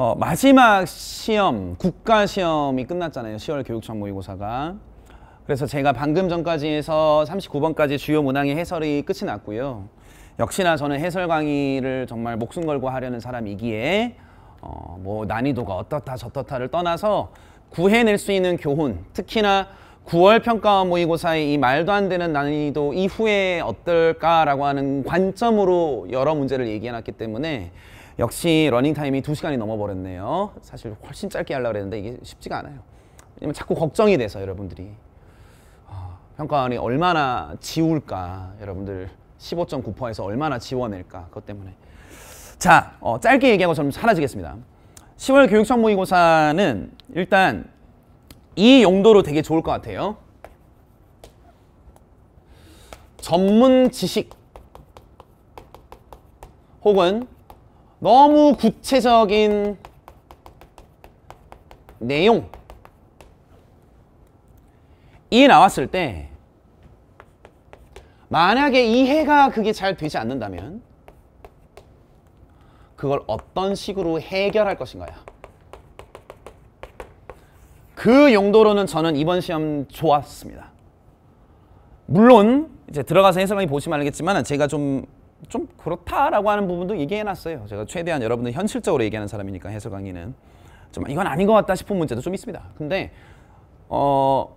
어, 마지막 시험, 국가 시험이 끝났잖아요. 10월 교육청 모의고사가. 그래서 제가 방금 전까지 해서 39번까지 주요 문항의 해설이 끝이 났고요. 역시나 저는 해설 강의를 정말 목숨 걸고 하려는 사람이기에 어, 뭐 난이도가 어떻다 저떻다를 떠나서 구해낼 수 있는 교훈, 특히나 9월 평가원 모의고사의 이 말도 안 되는 난이도 이후에 어떨까라고 하는 관점으로 여러 문제를 얘기해놨기 때문에 역시 러닝타임이 2시간이 넘어버렸네요 사실 훨씬 짧게 하려고 했는데 이게 쉽지가 않아요 왜냐면 자꾸 걱정이 돼서 여러분들이 어, 평가원이 얼마나 지울까 여러분들 15.9%에서 얼마나 지워낼까 그것 때문에 자 어, 짧게 얘기하고 좀 사라지겠습니다 10월 교육청 모의고사는 일단 이 용도로 되게 좋을 것 같아요 전문 지식 혹은 너무 구체적인 내용이 나왔을 때 만약에 이해가 그게 잘 되지 않는다면 그걸 어떤 식으로 해결할 것인가요? 그 용도로는 저는 이번 시험 좋았습니다. 물론 이제 들어가서 해설관이 보시면 알겠지만 제가 좀좀 그렇다라고 하는 부분도 얘기해놨어요. 제가 최대한 여러분들 현실적으로 얘기하는 사람이니까 해설 강의는 좀 아, 이건 아닌 것 같다 싶은 문제도 좀 있습니다. 근데 어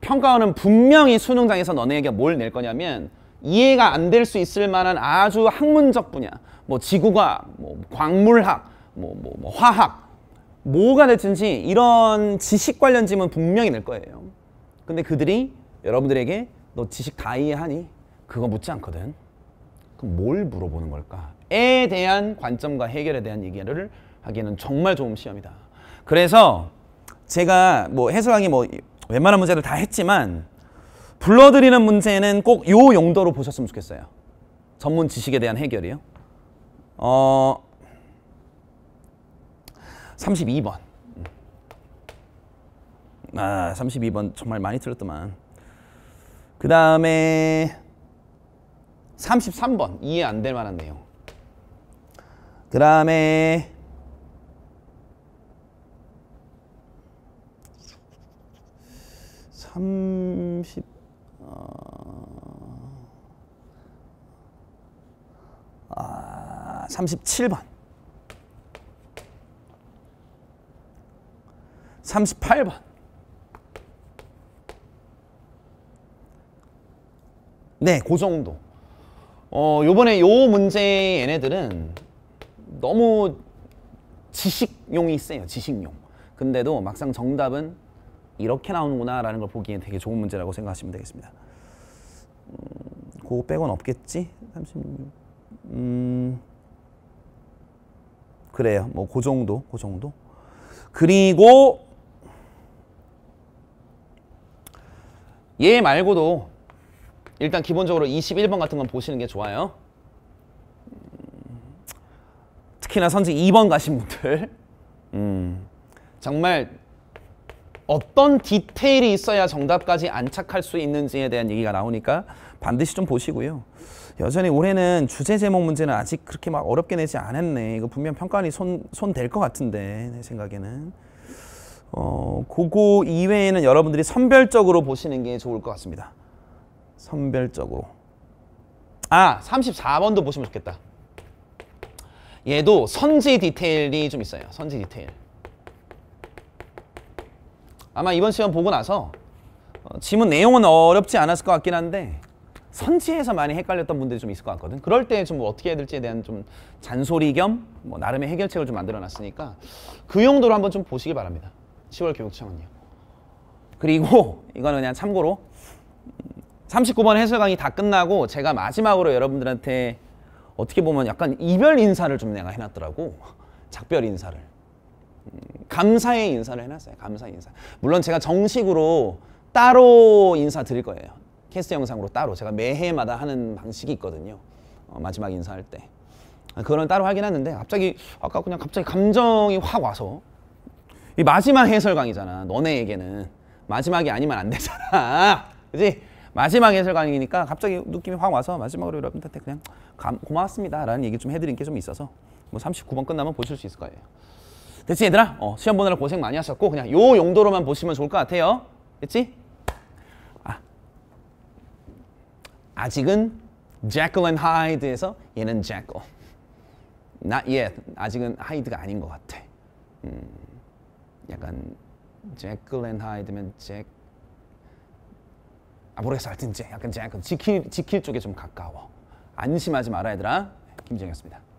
평가원은 분명히 수능장에서 너네에게 뭘 낼 거냐면 이해가 안 될 수 있을 만한 아주 학문적 분야, 뭐 지구과학, 뭐 광물학, 뭐, 뭐, 뭐 화학, 뭐가 됐든지 이런 지식 관련 지문 분명히 낼 거예요. 근데 그들이 여러분들에게 너 지식 다 이해하니? 그거 묻지 않거든. 그럼 뭘 물어보는 걸까에 대한 관점과 해결에 대한 얘기를 하기에는 정말 좋은 시험이다. 그래서 제가 뭐 해설왕이 뭐 웬만한 문제를 다 했지만 불러드리는 문제는 꼭 요 용도로 보셨으면 좋겠어요. 전문 지식에 대한 해결이요. 어 32번. 음. 아 32번 정말 많이 틀렸더만. 그 다음에 33번 이해 안 될 만한 내용 그 다음에 삼십 어, 아, 37번 38번 네, 그정도 어 요번에 요 문제 얘네들은 너무 지식용이 세요 지식용 근데도 막상 정답은 이렇게 나오는구나 라는 걸 보기엔 되게 좋은 문제라고 생각하시면 되겠습니다 음, 그거 빼곤 없겠지? 36 음, 그래요 뭐그 정도 그 정도 그리고 얘 말고도 일단 기본적으로 21번 같은 건 보시는 게 좋아요. 음, 특히나 선지 2번 가신 분들 음, 정말 어떤 디테일이 있어야 정답까지 안착할 수 있는지에 대한 얘기가 나오니까 반드시 좀 보시고요. 여전히 올해는 주제 제목 문제는 아직 그렇게 막 어렵게 내지 않았네. 이거 분명 평가안이 손, 될 것 같은데, 내 생각에는. 어, 그거 이외에는 여러분들이 선별적으로 보시는 게 좋을 것 같습니다. 선별적으로 아 34번도 보시면 좋겠다 얘도 선지 디테일이 좀 있어요 선지 디테일 아마 이번 시험 보고 나서 어, 지문 내용은 어렵지 않았을 것 같긴 한데 선지에서 많이 헷갈렸던 분들이 좀 있을 것 같거든 그럴 때좀뭐 어떻게 해야 될지에 대한 좀 잔소리 겸뭐 나름의 해결책을 좀 만들어 놨으니까 그 용도로 한번 좀 보시기 바랍니다 10월 교육청은요 그리고 이거 그냥 참고로 음, 39번 해설 강의 다 끝나고 제가 마지막으로 여러분들한테 어떻게 보면 약간 이별 인사를 좀 내가 해놨더라고 작별 인사를 음, 감사의 인사를 해놨어요 감사 인사 물론 제가 정식으로 따로 인사 드릴 거예요 캐스트 영상으로 따로 제가 매해마다 하는 방식이 있거든요 어, 마지막 인사할 때 아, 그거는 따로 하긴 했는데 갑자기 아까 그냥 갑자기 감정이 확 와서 이 마지막 해설 강의잖아 너네에게는 마지막이 아니면 안 되잖아 그지 마지막 예술강의니까 갑자기 느낌이 확 와서 마지막으로 여러분들한테 그냥 감, 고맙습니다 라는 얘기 좀 해드린 게 좀 있어서 뭐 39번 끝나면 보실 수 있을 거예요 됐지 얘들아? 어, 시험 보느라 고생 많이 하셨고 그냥 요 용도로만 보시면 좋을 것 같아요 됐지? 아. 아직은 제클 앤 하이드에서 얘는 제클 Not yet. 아직은 하이드가 아닌 것 같아 음, 약간 제클 앤 하이드면 제클 아 모르겠어 하여튼 이제 약간 약간 지킬, 지킬 쪽에 좀 가까워 안심하지 마라 얘들아 김지이었습니다